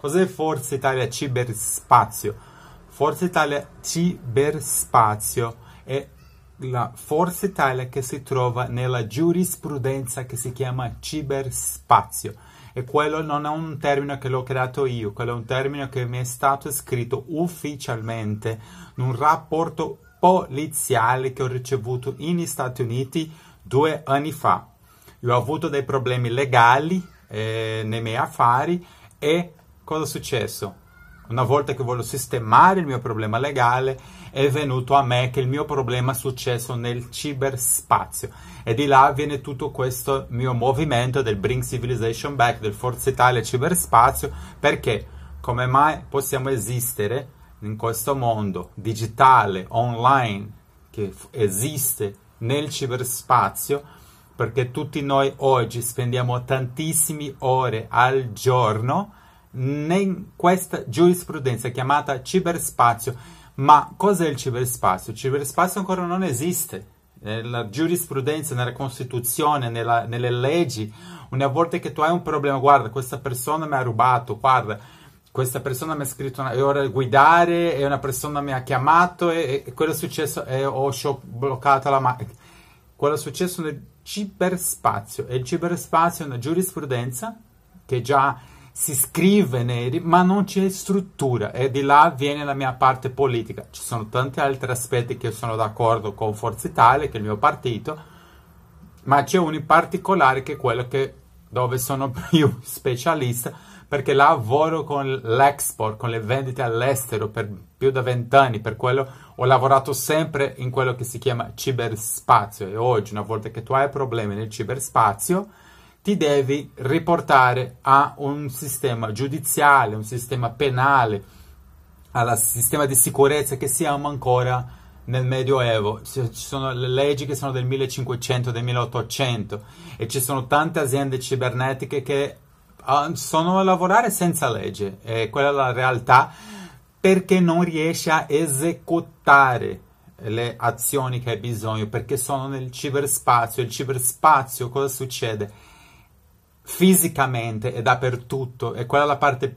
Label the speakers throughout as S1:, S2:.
S1: Cos'è Forza Italia Ciberspazio? Forza Italia Ciberspazio è la Forza Italia che si trova nella giurisprudenza che si chiama ciberspazio. E quello non è un termine che l'ho creato io, quello è un termine che mi è stato scritto ufficialmente in un rapporto poliziale che ho ricevuto negli Stati Uniti due anni fa io ho avuto dei problemi legali eh, nei miei affari e cosa è successo? Una volta che voglio sistemare il mio problema legale, è venuto a me che il mio problema è successo nel ciberspazio. E di là viene tutto questo mio movimento del Bring Civilization Back, del Forza Italia ciberspazio, perché come mai possiamo esistere in questo mondo digitale, online, che esiste nel ciberspazio, perché tutti noi oggi spendiamo tantissime ore al giorno in questa giurisprudenza chiamata ciberspazio. Ma cos'è il ciberspazio? Il ciberspazio ancora non esiste. Nella eh, giurisprudenza, nella Costituzione, nella, nelle leggi, una volta che tu hai un problema, guarda, questa persona mi ha rubato, guarda, questa persona mi ha scritto una, e ora guidare e una persona mi ha chiamato e, e quello è successo e ho bloccato la macchina. Quello è successo nel ciberspazio. E il ciberspazio è una giurisprudenza che già si scrive neri, ma non c'è struttura e di là viene la mia parte politica. Ci sono tanti altri aspetti che sono d'accordo con Forza Italia, che è il mio partito, ma c'è uno in particolare che è quello che, dove sono più specialista, perché lavoro con l'export, con le vendite all'estero per più di vent'anni, per quello ho lavorato sempre in quello che si chiama ciberspazio e oggi una volta che tu hai problemi nel ciberspazio ti devi riportare a un sistema giudiziale, un sistema penale, al sistema di sicurezza che siamo ancora nel Medioevo, ci sono le leggi che sono del 1500, del 1800 e ci sono tante aziende cibernetiche che Ah, sono a lavorare senza legge, è quella la realtà, perché non riesce a esecutare le azioni che hai bisogno, perché sono nel ciberspazio. Il ciberspazio cosa succede? Fisicamente e dappertutto, è quella la parte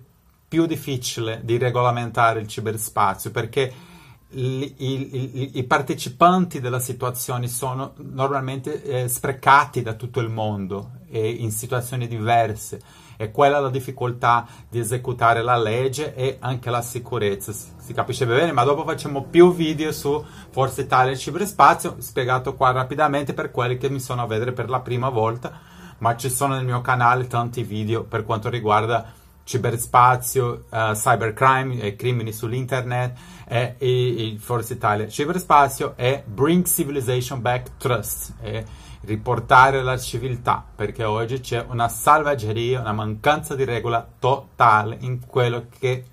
S1: più difficile di regolamentare il ciberspazio, perché... I, i, i, partecipanti della situazione sono normalmente eh, sprecati da tutto il mondo e in situazioni diverse. È quella la difficoltà di esecutare la legge e anche la sicurezza. Si capisce bene, ma dopo facciamo più video su Forza Italia e ciberspazio, spiegato qua rapidamente per quelli che mi sono a vedere per la prima volta, ma ci sono nel mio canale tanti video per quanto riguarda ciberspazio, uh, cybercrime, e crimini sull'internet e, e, e Forza Italia ciberspazio è Bring Civilization Back Trust. E, riportare la civiltà, perché oggi c'è una salvageria, una mancanza di regola totale in quello che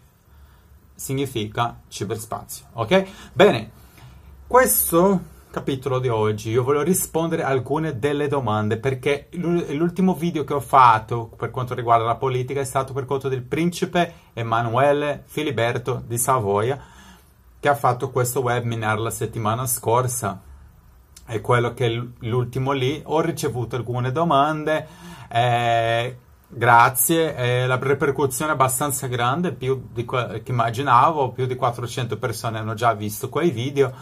S1: significa ciberspazio. Ok? Bene, questo capitolo di oggi io voglio rispondere a alcune delle domande perché l'ultimo video che ho fatto per quanto riguarda la politica è stato per conto del principe Emanuele Filiberto di Savoia che ha fatto questo webinar la settimana scorsa è quello che è l'ultimo lì, ho ricevuto alcune domande, eh, grazie, eh, la ripercussione è abbastanza grande, più di quello che immaginavo, più di 400 persone hanno già visto quei video,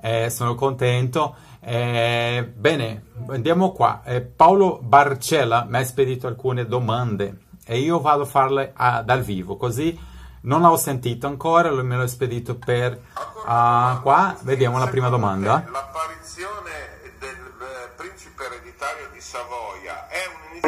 S1: eh, sono contento. bene, andiamo qua. Paolo Barcella mi ha spedito alcune domande e io vado a farle a, dal vivo, così non l'ho sentito ancora, me l'ho spedito per uh, qua. Vediamo la prima domanda.
S2: Savoia. È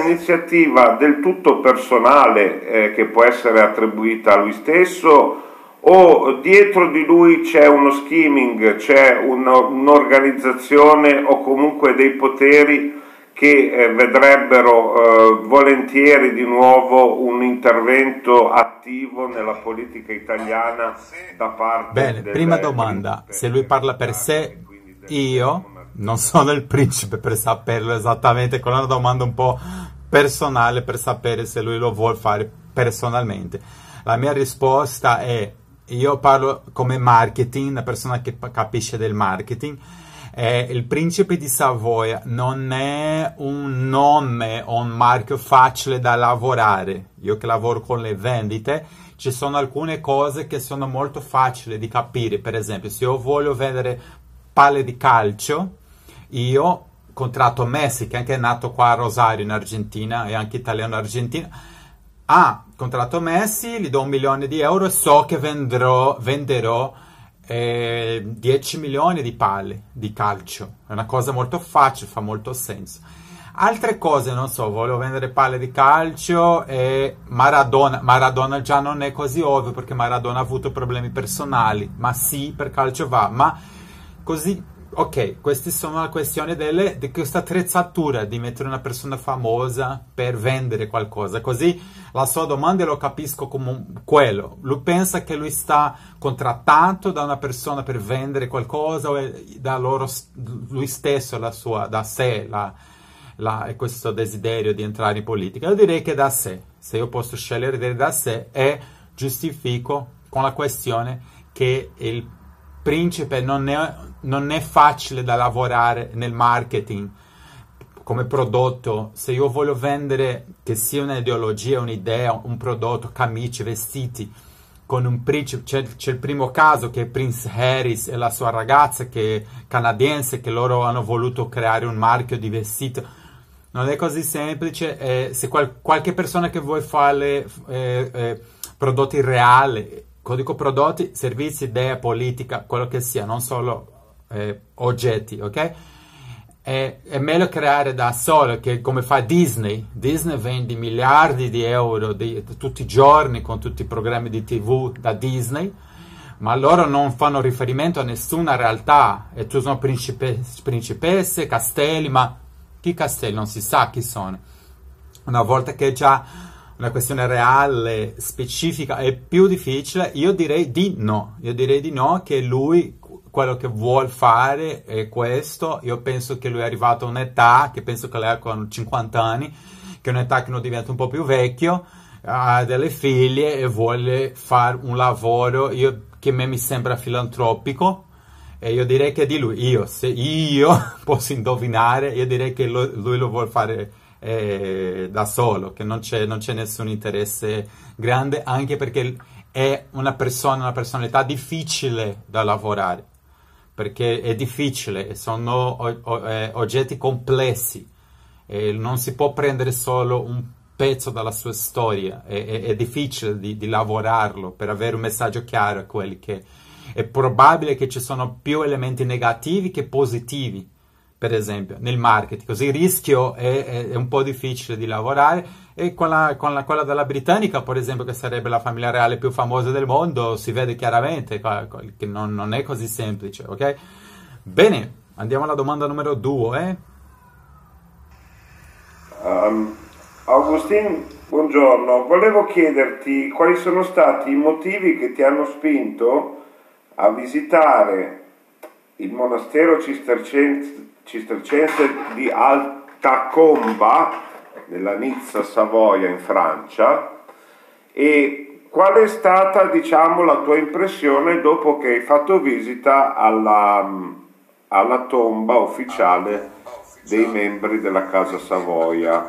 S2: un'iniziativa del tutto personale eh, che può essere attribuita a lui stesso o dietro di lui c'è uno scheming, c'è un'organizzazione o comunque dei poteri che eh, vedrebbero eh, volentieri di nuovo un intervento attivo nella politica italiana da parte Bene, prima domanda,
S1: se lui parla per sé, io non sono il principe per saperlo esattamente, quella è una domanda un po' personale per sapere se lui lo vuole fare personalmente. La mia risposta è, io parlo come marketing, una persona che capisce del marketing, eh, il principe di Savoia non è un nome o un marchio facile da lavorare. Io che lavoro con le vendite, ci sono alcune cose che sono molto facili di capire. Per esempio, se io voglio vendere palle di calcio, io contratto Messi, che anche è nato qua a Rosario in Argentina, e anche italiano-argentino. Ah, contratto Messi, gli do un milione di euro e so che vendrò, venderò eh, 10 milioni di palle di calcio. È una cosa molto facile, fa molto senso. Altre cose, non so, voglio vendere palle di calcio e Maradona. Maradona già non è così ovvio perché Maradona ha avuto problemi personali, ma sì, per calcio va. Ma così Ok, queste sono la questione delle, di questa attrezzatura di mettere una persona famosa per vendere qualcosa. Così la sua domanda lo capisco come quello. Lui pensa che lui sta contrattato da una persona per vendere qualcosa o da loro, lui stesso, sua, da sé, la, la, questo desiderio di entrare in politica. Io direi che da sé, se io posso scegliere da sé, e giustifico con la questione che il principe non è, non è facile da lavorare nel marketing come prodotto, se io voglio vendere che sia un'ideologia, un'idea, un prodotto, camicie, vestiti, con un principe, c'è, c'è, il primo caso che è Prince Harris e la sua ragazza che è canadiense, che loro hanno voluto creare un marchio di vestito. Non è così semplice, eh, se qual- qualche persona che vuole fare eh, eh, prodotti reali codico prodotti, servizi, idea, politica, quello che sia, non solo eh, oggetti, ok? È, è, meglio creare da solo che come fa Disney. Disney vende miliardi di euro di, tutti i giorni con tutti i programmi di tv da Disney, ma loro non fanno riferimento a nessuna realtà. E tu sono principe, principesse, castelli, ma chi castelli non si sa chi sono. Una volta che già una questione reale, specifica e più difficile, io direi di no. Io direi di no che lui quello che vuole fare è questo. Io penso che lui è arrivato a un'età, che penso che lei ha 50 anni, che è un'età che non diventa un po' più vecchio, ha delle figlie e vuole fare un lavoro io, che a me mi sembra filantropico. E io direi che è di lui, io, se io posso indovinare, io direi che lui, lui lo vuole fare eh, da solo, che non c'è, non c'è nessun interesse grande, anche perché è una persona, una personalità difficile da lavorare, perché è difficile, sono eh, oggetti complessi, eh, non si può prendere solo un pezzo dalla sua storia, è, è, è difficile di, di, lavorarlo per avere un messaggio chiaro a quelli che è probabile che ci sono più elementi negativi che positivi per esempio, nel marketing. Così il rischio è, è, è un po' difficile di lavorare. E con, la, con la, quella della britannica, per esempio, che sarebbe la famiglia reale più famosa del mondo, si vede chiaramente che non, non è così semplice, ok? Bene, andiamo alla domanda numero due.
S2: Um, Augustin, buongiorno. Volevo chiederti quali sono stati i motivi che ti hanno spinto a visitare il monastero cistercense cistercense di Altacomba, nella Nizza Savoia in Francia, e qual è stata diciamo, la tua impressione dopo che hai fatto visita alla, mm, alla tomba ufficiale dei membri della Casa Savoia?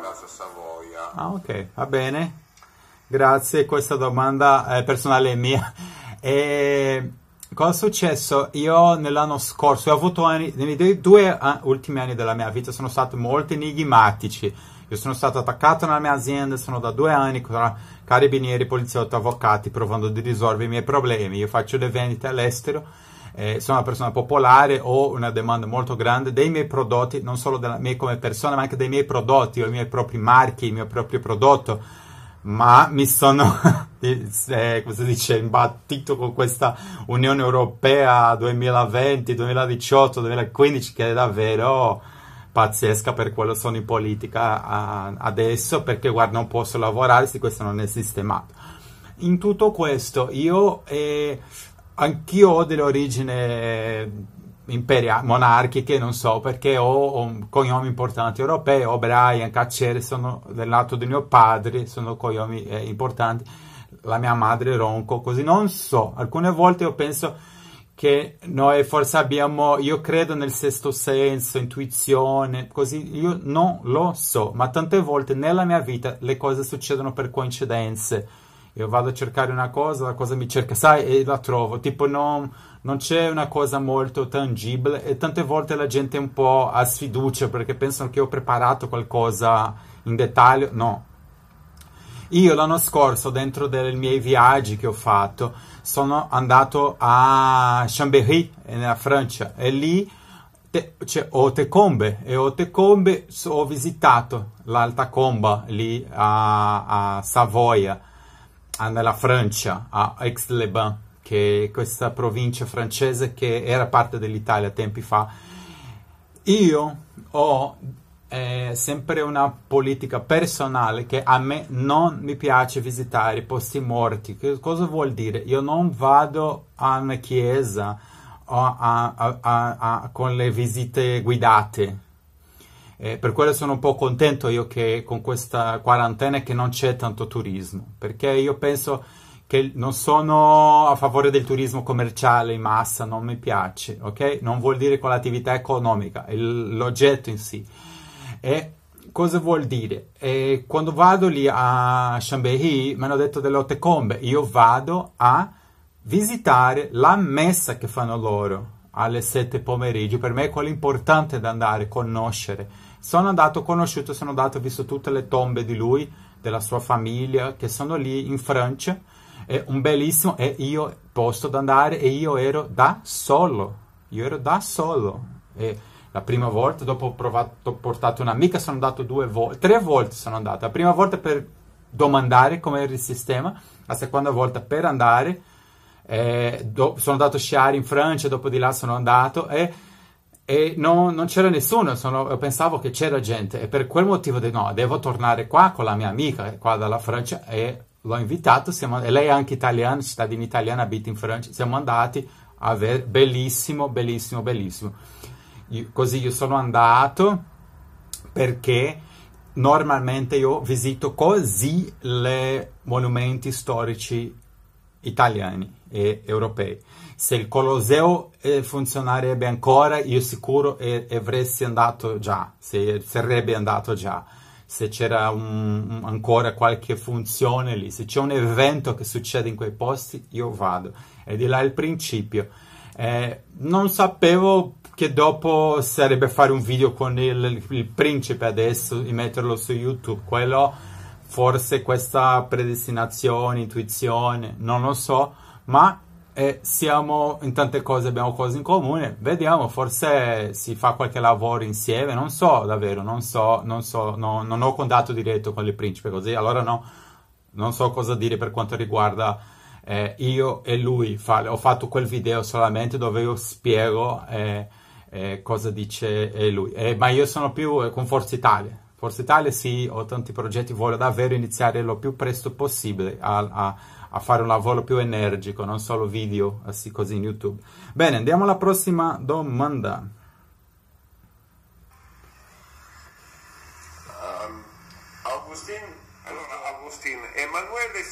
S1: Ah ok, va bene, grazie, questa domanda eh, è personale mia. E Cosa è successo? Io nell'anno scorso, ho avuto anni, nei due ultimi anni della mia vita, sono stati molto enigmatici. Io sono stato attaccato nella mia azienda, sono da due anni con carabinieri, poliziotti, avvocati, provando di risolvere i miei problemi. Io faccio le vendite all'estero, eh, sono una persona popolare, ho una domanda molto grande dei miei prodotti, non solo della me come persona, ma anche dei miei prodotti, ho i miei propri marchi, il mio proprio prodotto ma mi sono, eh, come si dice, imbattito con questa Unione Europea 2020, 2018, 2015 che è davvero pazzesca per quello sono in politica a, adesso perché guarda non posso lavorare se questo non è sistemato. In tutto questo io eh, anch'io ho dell'origine imperia- monarchiche, non so, perché ho, ho cognomi importanti europei, o Brian, Cacciere, sono del lato di mio padre, sono cognomi eh, importanti, la mia madre Ronco, così non so, alcune volte io penso che noi forse abbiamo, io credo nel sesto senso, intuizione, così io non lo so, ma tante volte nella mia vita le cose succedono per coincidenze io vado a cercare una cosa, la cosa mi cerca, sai, e la trovo. Tipo, non, non c'è una cosa molto tangibile e tante volte la gente è un po' a sfiducia perché pensano che ho preparato qualcosa in dettaglio. No. Io l'anno scorso, dentro dei miei viaggi che ho fatto, sono andato a Chambéry, eh, nella Francia, e lì te, c'è Otecombe. E Otecombe ho visitato l'Alta Comba, lì a, a Savoia Ah, nella Francia, a Aix-les-Bains, che è questa provincia francese che era parte dell'Italia tempi fa. Io ho eh, sempre una politica personale che a me non mi piace visitare i posti morti. Che cosa vuol dire? Io non vado a una chiesa a, a, a, con le visite guidate eh, per quello sono un po' contento io che con questa quarantena che non c'è tanto turismo, perché io penso che non sono a favore del turismo commerciale in massa, non mi piace, ok? Non vuol dire con l'attività economica, il, l'oggetto in sé. E cosa vuol dire? E quando vado lì a Chambéry mi hanno detto delle combe, io vado a visitare la messa che fanno loro alle 7 pomeriggio, per me è quello importante da andare, conoscere sono andato, conosciuto, sono andato, visto tutte le tombe di lui, della sua famiglia, che sono lì in Francia. È un bellissimo, e io posso andare e io ero da solo. Io ero da solo. E la prima volta, dopo ho, provato, ho portato un'amica, sono andato due volte, tre volte sono andato. La prima volta per domandare come era il sistema, la seconda volta per andare, eh, do, sono andato a sciare in Francia, dopo di là sono andato e e no, non c'era nessuno, sono, pensavo che c'era gente e per quel motivo dico no, devo tornare qua con la mia amica qua dalla Francia e l'ho invitato, siamo, e lei è anche italiana, cittadina italiana, abita in Francia, siamo andati a vedere, bellissimo, bellissimo, bellissimo. Io, così io sono andato perché normalmente io visito così i monumenti storici italiani e europei se il Colosseo funzionerebbe ancora, io sicuro eh, avresti andato già, se sarebbe andato già, se c'era ancora qualche funzione lì, se c'è un evento che succede in quei posti, io vado. E di là il principio. Eh, non sapevo che dopo sarebbe fare un video con il, il principe adesso e metterlo su YouTube, quello forse questa predestinazione, intuizione, non lo so, ma eh, siamo in tante cose, abbiamo cose in comune, vediamo, forse si fa qualche lavoro insieme, non so davvero, non so, non so, no, non ho contatto diretto con il principe così, allora no, non so cosa dire per quanto riguarda eh, io e lui, fa, ho fatto quel video solamente dove io spiego eh, eh cosa dice eh, lui, eh, ma io sono più con Forza Italia, Forza Italia sì, ho tanti progetti, voglio davvero iniziare lo più presto possibile a, a a fare un lavoro più energico, non solo video, così, così in YouTube. Bene, andiamo alla prossima domanda. Um,
S2: Emanuele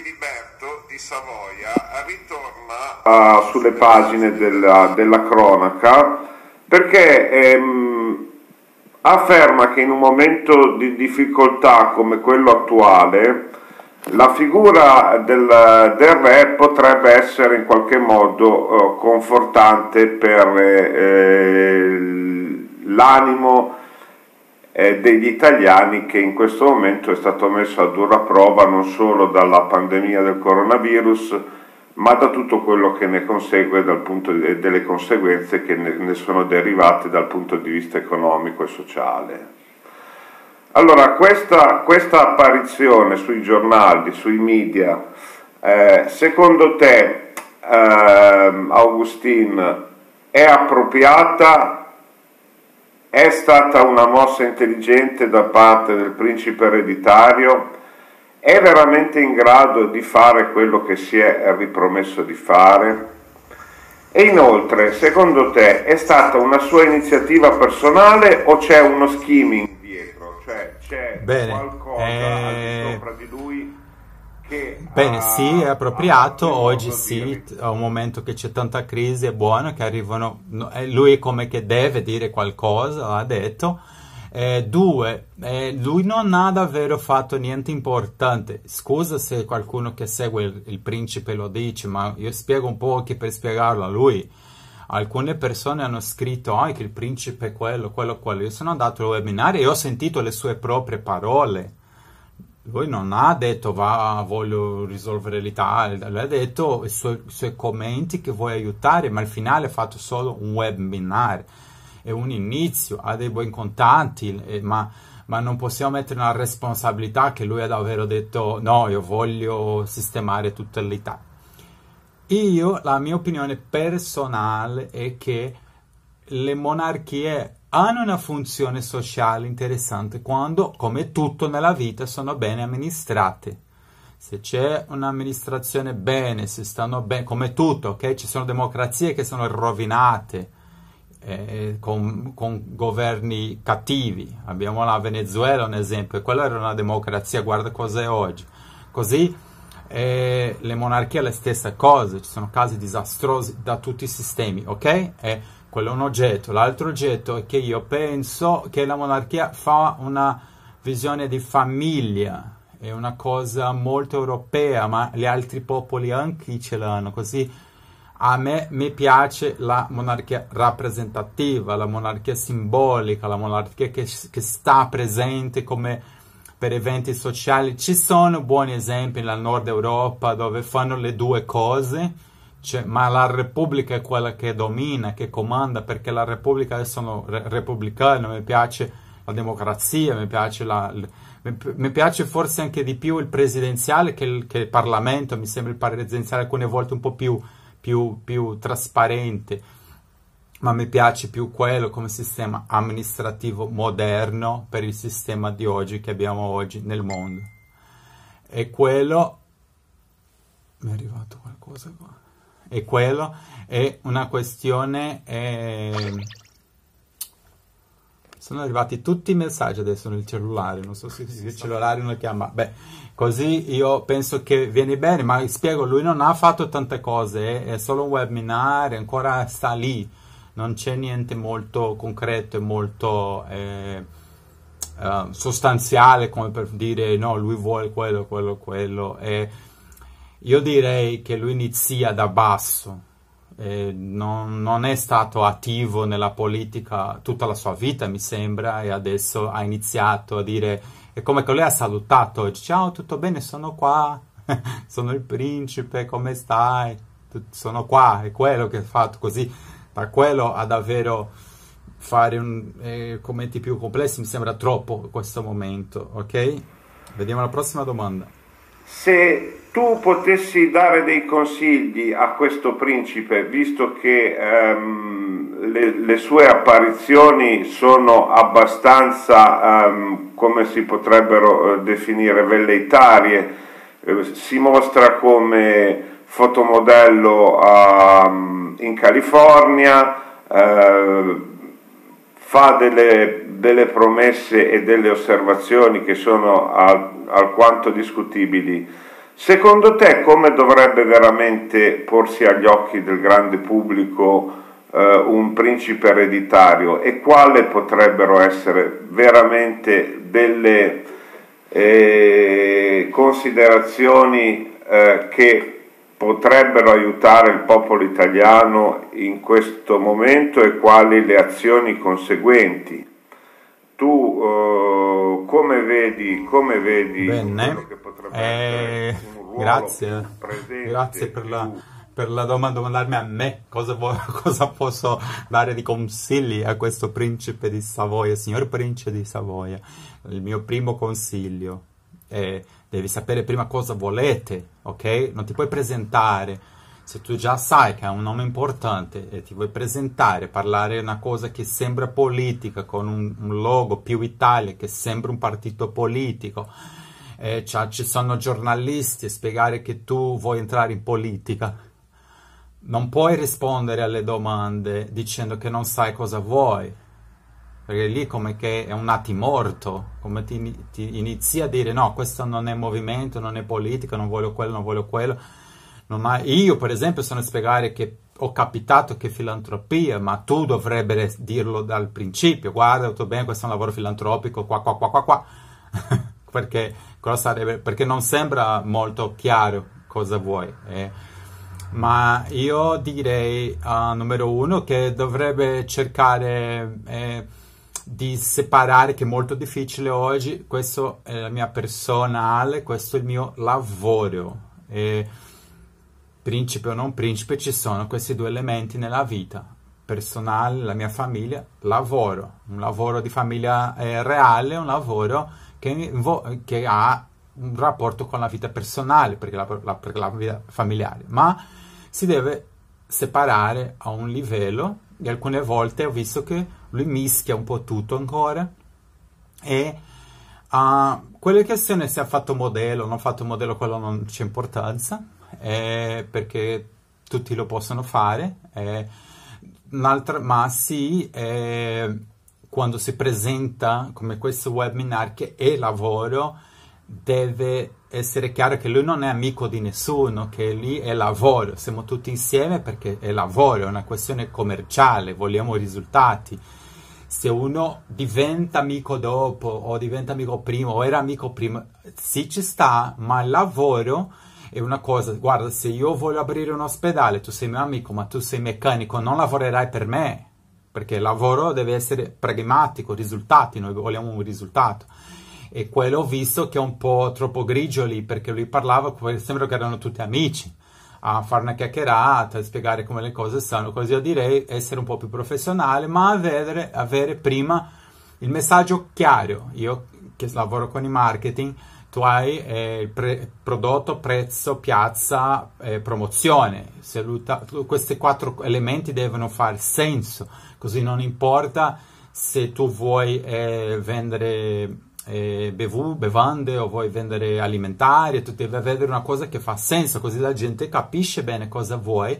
S2: Filiberto di Savoia ritorna uh, sulle pagine della, della cronaca perché ehm, afferma che in un momento di difficoltà come quello attuale la figura del, del, re potrebbe essere in qualche modo eh, confortante per eh, eh, l'animo eh, degli italiani che in questo momento è stato messo a dura prova non solo dalla pandemia del coronavirus, ma da tutto quello che ne consegue dal punto di, delle conseguenze che ne, ne sono derivate dal punto di vista economico e sociale. Allora, questa, questa apparizione sui giornali, sui media, eh, secondo te, eh, Augustin, è appropriata? È stata una mossa intelligente da parte del principe ereditario? È veramente in grado di fare quello che si è ripromesso di fare? E inoltre, secondo te, è stata una sua iniziativa personale o c'è uno scheming
S1: c'è Bene. qualcosa eh... al di eh, sopra di lui che Bene, ha, sì, è appropriato, oggi sì, è un momento che c'è tanta crisi, è buono che arrivano, lui come che deve dire qualcosa, ha detto, eh, due, eh, lui non ha davvero fatto niente importante. Scusa se qualcuno che segue il, il principe lo dice, ma io spiego un po' anche per spiegarlo a lui alcune persone hanno scritto ah, che il principe è quello, quello, quello. Io sono andato al webinario e ho sentito le sue proprie parole. Lui non ha detto va, voglio risolvere l'Italia, lui ha detto i suoi, i suoi commenti che vuoi aiutare, ma al finale ha fatto solo un webinar. È un inizio, ha dei buoni contatti, eh, ma ma non possiamo mettere la responsabilità che lui ha davvero detto no, io voglio sistemare tutta l'Italia. Io, la mia opinione personale è che le monarchie hanno una funzione sociale interessante quando, come tutto nella vita, sono ben amministrate. Se c'è un'amministrazione bene, se stanno bene, come tutto, ok? Ci sono democrazie che sono rovinate eh, con, con, governi cattivi. Abbiamo la Venezuela, un esempio, quella era una democrazia, guarda cos'è oggi. Così e le monarchie è la stessa cosa, ci sono casi disastrosi da tutti i sistemi, ok? E quello è un oggetto, l'altro oggetto è che io penso che la monarchia fa una visione di famiglia, è una cosa molto europea, ma gli altri popoli anche ce l'hanno, così a me mi piace la monarchia rappresentativa, la monarchia simbolica, la monarchia che, che sta presente come per eventi sociali. Ci sono buoni esempi nel nord Europa dove fanno le due cose, cioè, ma la Repubblica è quella che domina, che comanda, perché la Repubblica, adesso sono re- repubblicano, mi piace la democrazia, mi piace, la, mi, mi piace, forse anche di più il presidenziale che il, che il Parlamento, mi sembra il presidenziale alcune volte un po' più, più, più trasparente ma mi piace più quello come sistema amministrativo moderno per il sistema di oggi che abbiamo oggi nel mondo. E quello... Mi è arrivato qualcosa qua. E quello è una questione... Eh... Sono arrivati tutti i messaggi adesso nel cellulare, non so se il cellulare non lo chiama. Beh, così io penso che viene bene, ma spiego, lui non ha fatto tante cose, eh, è solo un webinar, ancora sta lì non c'è niente molto concreto e molto eh, eh, sostanziale come per dire no, lui vuole quello, quello, quello. E io direi che lui inizia da basso. Non, non, è stato attivo nella politica tutta la sua vita, mi sembra, e adesso ha iniziato a dire: è come che lui ha salutato oggi, ciao, tutto bene, sono qua, sono il principe, come stai? Sono qua, è quello che ha fatto così per quello ha davvero fare un, eh, commenti più complessi mi sembra troppo in questo momento, ok? Vediamo la prossima domanda.
S2: Se tu potessi dare dei consigli a questo principe, visto che ehm, le, le, sue apparizioni sono abbastanza, ehm, come si potrebbero eh, definire, velleitarie, eh, si mostra come fotomodello a, ehm, in California, eh, fa delle, delle, promesse e delle osservazioni che sono al, alquanto discutibili. Secondo te come dovrebbe veramente porsi agli occhi del grande pubblico eh, un principe ereditario e quale potrebbero essere veramente delle eh, considerazioni eh, che potrebbero aiutare il popolo italiano in questo momento e quali le azioni conseguenti. Tu eh, come vedi, come
S1: vedi Bene. Eh, grazie. grazie per la, per la domanda, domandarmi a me cosa, cosa, posso dare di consigli a questo principe di Savoia, signor principe di Savoia. Il mio primo consiglio è Devi sapere prima cosa volete, ok? Non ti puoi presentare. Se tu già sai che è un nome importante e ti vuoi presentare, parlare una cosa che sembra politica, con un, un logo più Italia che sembra un partito politico, eh, cioè, ci sono giornalisti a spiegare che tu vuoi entrare in politica. Non puoi rispondere alle domande dicendo che non sai cosa vuoi perché lì come che è un morto, come ti, ti inizi a dire no, questo non è movimento, non è politica, non voglio quello, non voglio quello. Non ha... Io per esempio sono a spiegare che ho capitato che filantropia, ma tu dovrebbe dirlo dal principio, guarda, tutto bene, questo è un lavoro filantropico, qua, qua, qua, qua, qua, perché, sarebbe... perché non sembra molto chiaro cosa vuoi. Eh? ma io direi uh, numero uno che dovrebbe cercare eh, di separare, che è molto difficile oggi, questa è la mia personale, questo è il mio lavoro. E principe o non principe, ci sono questi due elementi nella vita. Personale, la mia famiglia, lavoro. Un lavoro di famiglia eh, reale, un lavoro che, che, ha un rapporto con la vita personale, perché la, la, perché la vita familiare. Ma si deve separare a un livello e alcune volte ho visto che lui mischia un po' tutto ancora e a uh, quelle questioni se ha fatto modello, non ha fatto modello, quello non c'è importanza eh, perché tutti lo possono fare. Eh, ma sì, eh, quando si presenta come questo webinar che è lavoro, deve essere chiaro che lui non è amico di nessuno, che lì è lavoro, siamo tutti insieme perché è lavoro, è una questione commerciale, vogliamo risultati se uno diventa amico dopo o diventa amico prima o era amico prima, sì ci sta, ma il lavoro è una cosa, guarda, se io voglio aprire un ospedale, tu sei mio amico, ma tu sei meccanico, non lavorerai per me, perché il lavoro deve essere pragmatico, risultati, noi vogliamo un risultato. E quello ho visto che è un po' troppo grigio lì, perché lui parlava, sembra che erano tutti amici a fare una chiacchierata, a spiegare come le cose stanno, così io direi essere un po' più professionale, ma avere, avere prima il messaggio chiaro. Io che lavoro con i marketing, tu hai eh, pre- prodotto, prezzo, piazza, eh, promozione. Saluta, questi quattro elementi devono fare senso, così non importa se tu vuoi eh, vendere eh, bevù, bevande o vuoi vendere alimentari, tu devi avere una cosa che fa senso, così la gente capisce bene cosa vuoi.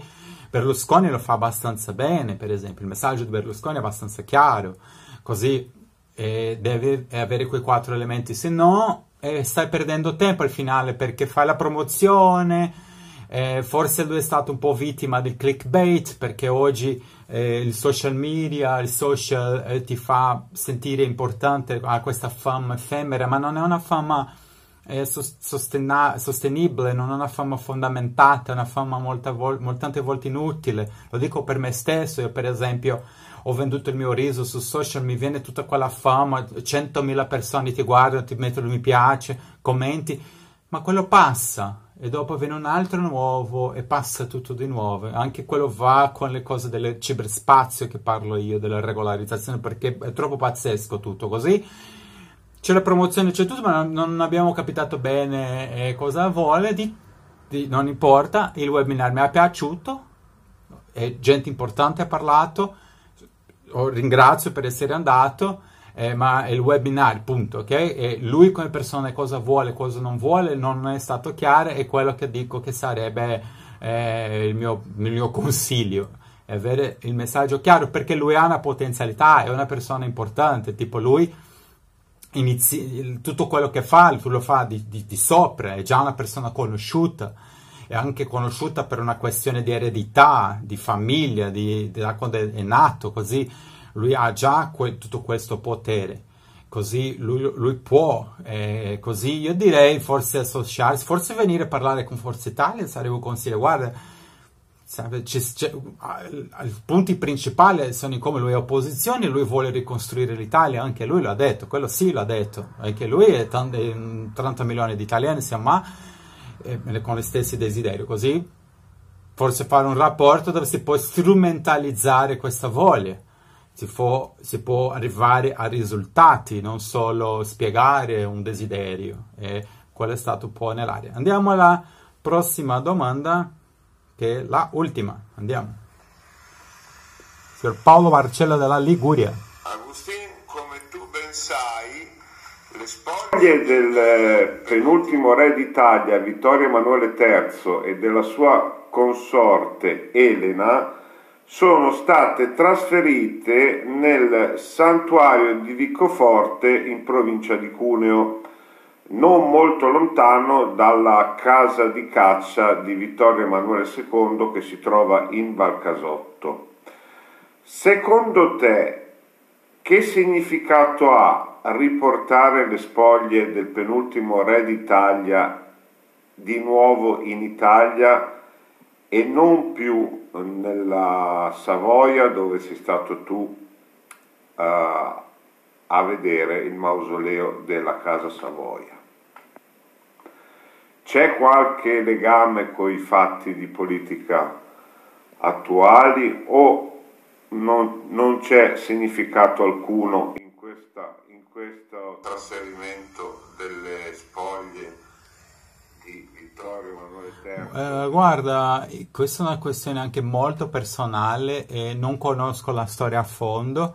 S1: Berlusconi lo fa abbastanza bene, per esempio, il messaggio di Berlusconi è abbastanza chiaro, così eh, deve avere quei quattro elementi, se no eh, stai perdendo tempo al finale perché fai la promozione eh, forse lui è stato un po' vittima del clickbait perché oggi eh, il social media, il social eh, ti fa sentire importante, ha questa fama effemera, ma non è una fama eh, sostena- sostenibile, non è una fama fondamentata, è una fama molte, vol- molte volte inutile. Lo dico per me stesso, io per esempio ho venduto il mio riso su social, mi viene tutta quella fama, 100.000 persone ti guardano, ti mettono mi piace, commenti, ma quello passa e dopo viene un altro nuovo e passa tutto di nuovo. Anche quello va con le cose del ciberspazio che parlo io, della regolarizzazione, perché è troppo pazzesco tutto così. C'è la promozione, c'è tutto, ma non abbiamo capitato bene eh, cosa vuole, di, di, non importa, il webinar mi è piaciuto, gente importante ha parlato, ringrazio per essere andato eh, ma è il webinar, punto, ok? E lui come persona cosa vuole, cosa non vuole, non è stato chiaro e quello che dico che sarebbe eh, il, mio, il mio consiglio è avere il messaggio chiaro perché lui ha una potenzialità, è una persona importante, tipo lui inizi- tutto quello che fa lo fa di, di, di, sopra, è già una persona conosciuta, è anche conosciuta per una questione di eredità, di famiglia, di, di da quando è nato, così lui ha già que tutto questo potere, così lui, lui può, eh, così io direi forse associarsi, forse venire a parlare con Forza Italia, sarebbe un consiglio, guarda, sabe, ci, cioè, i punti principali sono come lui è opposizione, lui vuole ricostruire l'Italia, anche lui l'ha detto, quello sì l'ha detto, anche lui e 30 milioni di italiani insomma, eh, con gli stessi desideri, così forse fare un rapporto dove si può strumentalizzare questa voglia si, fo, si, può arrivare a risultati, non solo spiegare un desiderio e qual è stato un po' nell'aria. Andiamo alla prossima domanda, che è la ultima. Andiamo. Signor Paolo Marcella della Liguria. Agustin, come tu ben
S2: sai, le spoglie del eh, penultimo re d'Italia, Vittorio Emanuele III, e della sua consorte Elena, sono state trasferite nel santuario di Vicoforte in provincia di Cuneo, non molto lontano dalla casa di caccia di Vittorio Emanuele II che si trova in Valcasotto. Secondo te che significato ha riportare le spoglie del penultimo re d'Italia di nuovo in Italia e non più nella Savoia dove sei stato tu uh, a vedere il mausoleo della casa Savoia. C'è qualche legame con i fatti di politica attuali o non, non c'è significato alcuno in, questa, in questo trasferimento delle spoglie? Vittorio Emanuele
S1: III? Eh, guarda, questa è una questione anche molto personale e non conosco la storia a fondo.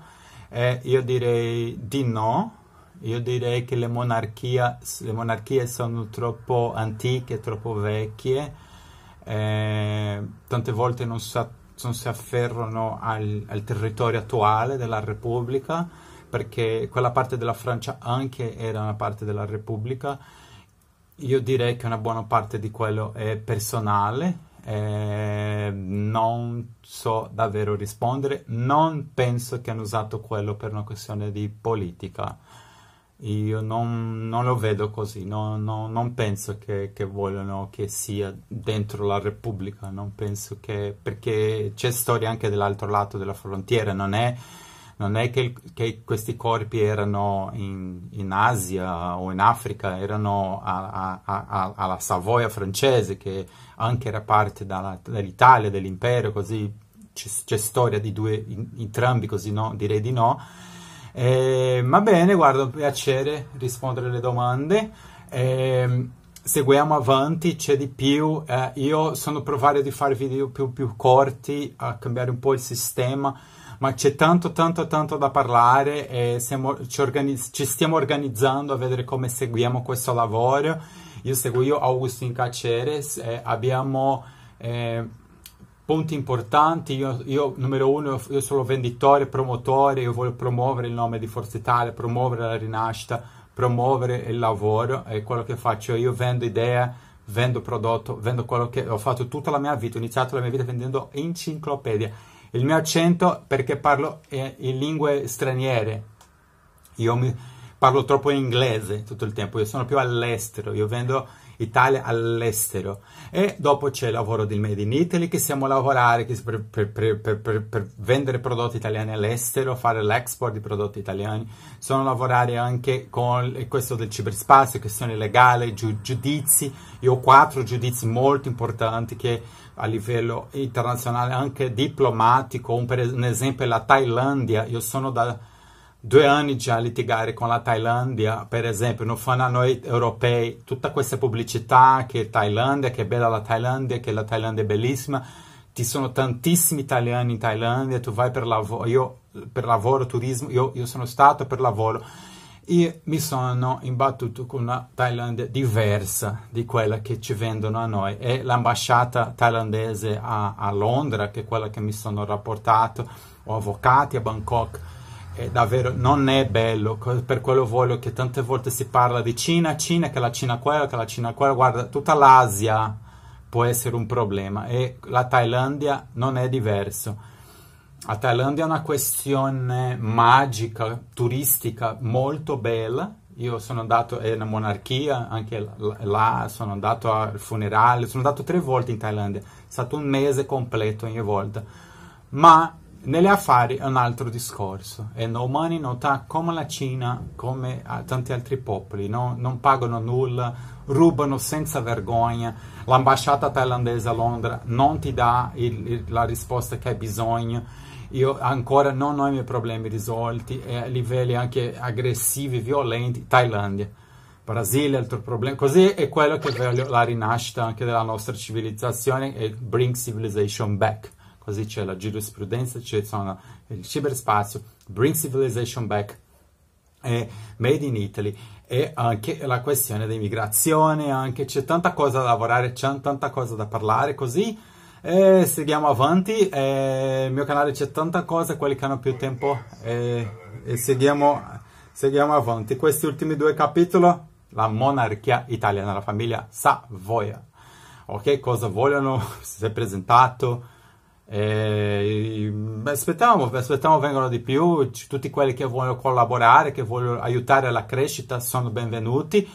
S1: Eh, io direi di no. Io direi che le, le monarchie sono troppo antiche, troppo vecchie. Eh, tante volte non, sa, non si afferrano al, al territorio attuale della Repubblica perché quella parte della Francia anche era una parte della Repubblica io direi che una buona parte di quello è personale, eh, non so davvero rispondere, non penso che hanno usato quello per una questione di politica, io non, non lo vedo così, no, no, non penso che, che vogliono che sia dentro la Repubblica, non penso che, perché c'è storia anche dell'altro lato della frontiera, non è non è che, che questi corpi erano in, in, Asia o in Africa, erano a, a, a, alla Savoia francese che anche era parte dalla, dall'Italia, dell'impero, così c'è, c'è, storia di due, entrambi così no, direi di no. Eh, va bene, guarda, un piacere rispondere alle domande. Eh, seguiamo avanti, c'è di più. Eh, io sono provato di fare video più, più corti, a cambiare un po' il sistema, ma c'è tanto, tanto, tanto da parlare e siamo, ci, organiz- ci stiamo organizzando a vedere come seguiamo questo lavoro. Io seguo Augustin Caceres eh, abbiamo... Eh, punti importanti, io, io, numero uno, io sono venditore, promotore, io voglio promuovere il nome di Forza Italia, promuovere la rinascita, promuovere il lavoro, è quello che faccio io, vendo idea vendo prodotto, vendo quello che ho fatto tutta la mia vita, ho iniziato la mia vita vendendo enciclopedia Il mio accento perché parlo in lingue straniere, io parlo troppo in inglese tutto il tempo, io sono più all'estero, io vendo Italia all'estero e dopo c'è il lavoro del Made in Italy che stiamo lavorando per, per, per, per, vendere prodotti italiani all'estero, fare l'export di prodotti italiani, sono lavorare anche con questo del ciberspazio, questione legale, giu, giudizi, io ho quattro giudizi molto importanti che a livello internazionale anche diplomatico, un, per esempio la Thailandia, io sono da due anni già a litigare con la Thailandia, per esempio, non fanno a noi europei tutta questa pubblicità che Thailandia, che è bella la Thailandia, che la Thailandia è bellissima. Ci sono tantissimi italiani in Thailandia, tu vai per lavoro, io per lavoro, turismo, io, io sono stato per lavoro e mi sono imbattuto con una Thailandia diversa di quella che ci vendono a noi. È l'ambasciata thailandese a, a Londra, che è quella che mi sono rapportato, o avvocati a Bangkok, è davvero non è bello, per quello voglio che tante volte si parla di Cina, Cina, che la Cina quella, che la Cina quella, guarda, tutta l'Asia può essere un problema e la Thailandia non è diverso. La Thailandia è una questione magica, turistica, molto bella. Io sono andato, è una monarchia, anche là, sono andato al funerale, sono andato tre volte in Thailandia, è stato un mese completo ogni volta. Ma negli affari è un altro discorso e no money, umani nota come la Cina, come ah, tanti altri popoli, no? non pagano nulla, rubano senza vergogna, l'ambasciata thailandese a Londra non ti dà il, il, la risposta che hai bisogno, io ancora non ho i miei problemi risolti e a livelli anche aggressivi, violenti, Thailandia. Brasile, altro problema. Così è quello che voglio la rinascita anche della nostra civilizzazione e bring civilization back così c'è la giurisprudenza, c'è sono il ciberspazio, Bring Civilization Back, e Made in Italy e anche la questione dell'immigrazione, anche c'è tanta cosa da lavorare, c'è tanta cosa da parlare, così eh, seguiamo avanti, eh, il mio canale c'è tanta cosa, quelli che hanno più tempo eh, e seguiamo, seguiamo avanti. Questi ultimi due capitoli, la monarchia italiana, la famiglia Savoia, ok? Cosa vogliono, si è presentato, e aspettiamo, aspettiamo vengano di più, tutti quelli che vogliono collaborare, che vogliono aiutare alla crescita sono benvenuti.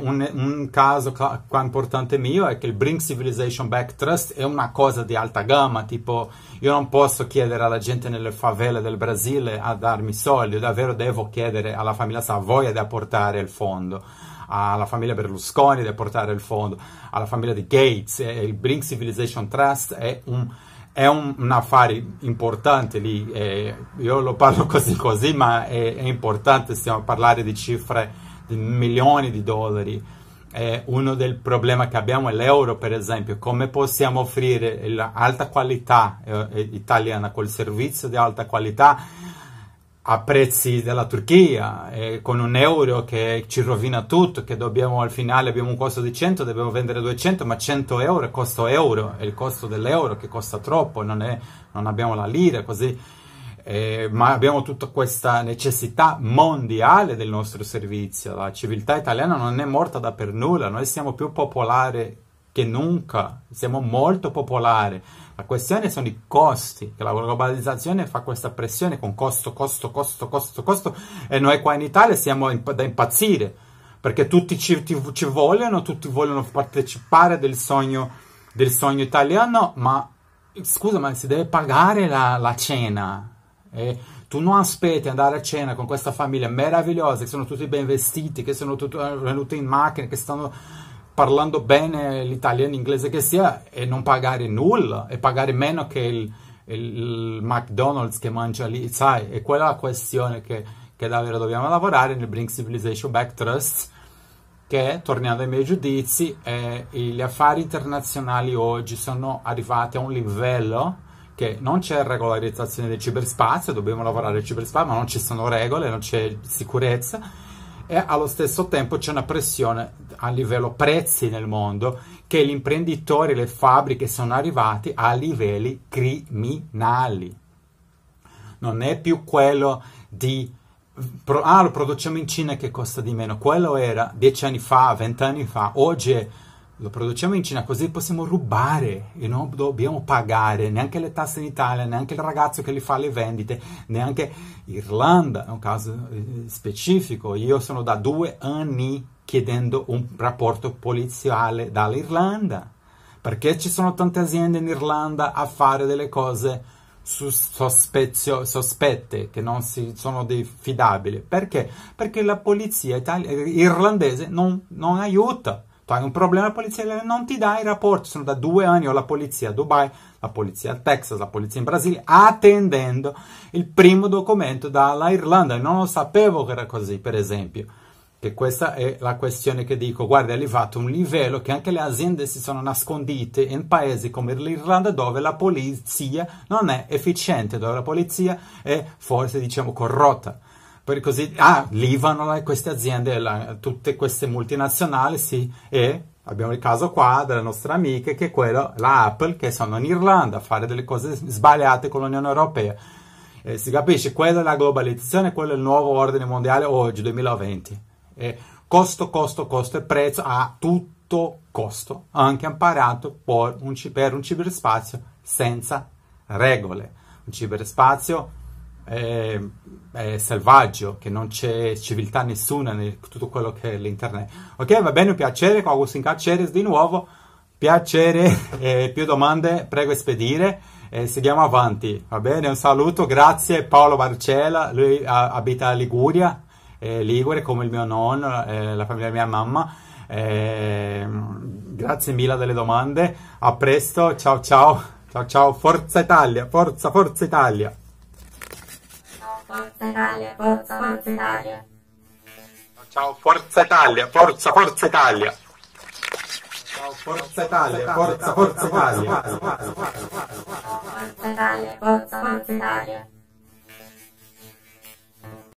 S1: un, un, caso qua, importante mio è che il Bring Civilization Back Trust è una cosa di alta gamma, tipo io non posso chiedere alla gente nelle favele del Brasile a darmi soldi, io davvero devo chiedere alla famiglia Savoia di apportare il fondo alla famiglia Berlusconi di apportare il fondo, alla famiglia di Gates, il Bring Civilization Trust è un è un, un, affare importante lì, eh, io lo parlo così così, ma è, è importante, stiamo parlando di cifre di milioni di dollari. Eh, uno dei problemi che abbiamo è l'euro, per esempio, come possiamo offrire l'alta qualità eh, italiana col servizio di alta qualità a prezzi della Turchia, eh, con un euro che ci rovina tutto, che dobbiamo al finale abbiamo un costo di 100, dobbiamo vendere 200, ma 100 euro costa euro, è il costo dell'euro che costa troppo, non, è, non abbiamo la lira, così. Eh, ma abbiamo tutta questa necessità mondiale del nostro servizio. La civiltà italiana non è morta da per nulla, noi siamo più popolari che nunca, siamo molto popolari la questione sono i costi, che la globalizzazione fa questa pressione con costo, costo, costo, costo, costo e noi qua in Italia siamo da impazzire perché tutti ci, ci, ci vogliono, tutti vogliono partecipare del sogno, del sogno, italiano, ma scusa, ma si deve pagare la, la cena. E tu non aspetti andare a cena con questa famiglia meravigliosa, che sono tutti ben vestiti, che sono tutti venuti in macchina, che stanno parlando bene l'italiano e l'inglese che sia e non pagare nulla e pagare meno che il, il McDonald's che mangia lì, sai, è quella la questione che, che davvero dobbiamo lavorare nel Bring Civilization Back Trust che, tornando ai miei giudizi, eh, gli affari internazionali oggi sono arrivati a un livello che non c'è regolarizzazione del ciberspazio, dobbiamo lavorare nel ciberspazio, ma non ci sono regole, non c'è sicurezza e allo stesso tempo c'è una pressione a livello prezzi nel mondo che gli imprenditori, le fabbriche sono arrivati a livelli criminali. Non è più quello di ah, lo produciamo in Cina che costa di meno. Quello era dieci anni fa, vent'anni fa, oggi è lo produciamo in Cina così possiamo rubare e non dobbiamo pagare neanche le tasse in Italia, neanche il ragazzo che li fa le vendite, neanche Irlanda è un caso eh, specifico. Io sono da due anni chiedendo un rapporto poliziale dall'Irlanda perché ci sono tante aziende in Irlanda a fare delle cose sospezio, sospette che non si, sono fidabili perché? Perché la polizia irlandese non, non aiuta tu hai un problema, la polizia non ti dà i rapporti. Sono da due anni, ho la polizia a Dubai, la polizia a Texas, la polizia in Brasile, attendendo il primo documento dalla Irlanda. Non lo sapevo che era così, per esempio. Che questa è la questione che dico, guarda, è arrivato un livello che anche le aziende si sono nascondite in paesi come l'Irlanda dove la polizia non è efficiente, dove la polizia è forse, diciamo, corrotta per così, ah, l'Ivanola e queste aziende, la, tutte queste multinazionali, sì, e abbiamo il caso qua delle nostre amiche, che è quella, la Apple, che sono in Irlanda a fare delle cose sbagliate con l'Unione Europea. E eh, si capisce, quella è la globalizzazione, quello è il nuovo ordine mondiale oggi, 2020. E costo, costo, costo e prezzo a tutto costo, anche imparato per un, per un ciberspazio senza regole. Un ciberspazio è, è selvaggio, che non c'è civiltà nessuna in tutto quello che è l'internet. Ok, va bene, piacere con Agustin Caceres di nuovo, piacere, eh, più domande prego spedire e eh, seguiamo avanti, va bene? Un saluto, grazie Paolo Marcella, lui abita a Liguria, eh, Ligure come il mio nonno, eh, la famiglia mia mamma. Eh, grazie mille delle domande, a presto, ciao ciao, ciao ciao, forza Italia, forza, forza Italia.
S2: Forza Italia,
S1: forza, forza Italia. Ciao, Forza Italia, forza, forza Italia. Ciao, Forza Italia, forza, forza Italia. Forza Italia, forza, forza Italia.